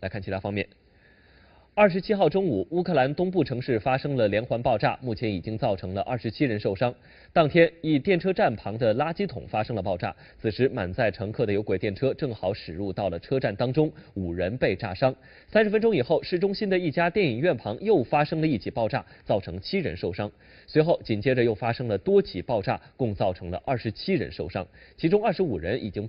来看其他方面。二十七号中午，乌克兰东部城市发生了连环爆炸，目前已经造成了二十七人受伤。当天，一电车站旁的垃圾桶发生了爆炸，此时满载乘客的有轨电车正好驶入到了车站当中，五人被炸伤。三十分钟以后，市中心的一家电影院旁又发生了一起爆炸，造成七人受伤。随后，紧接着又发生了多起爆炸，共造成了二十七人受伤，其中二十五人已经。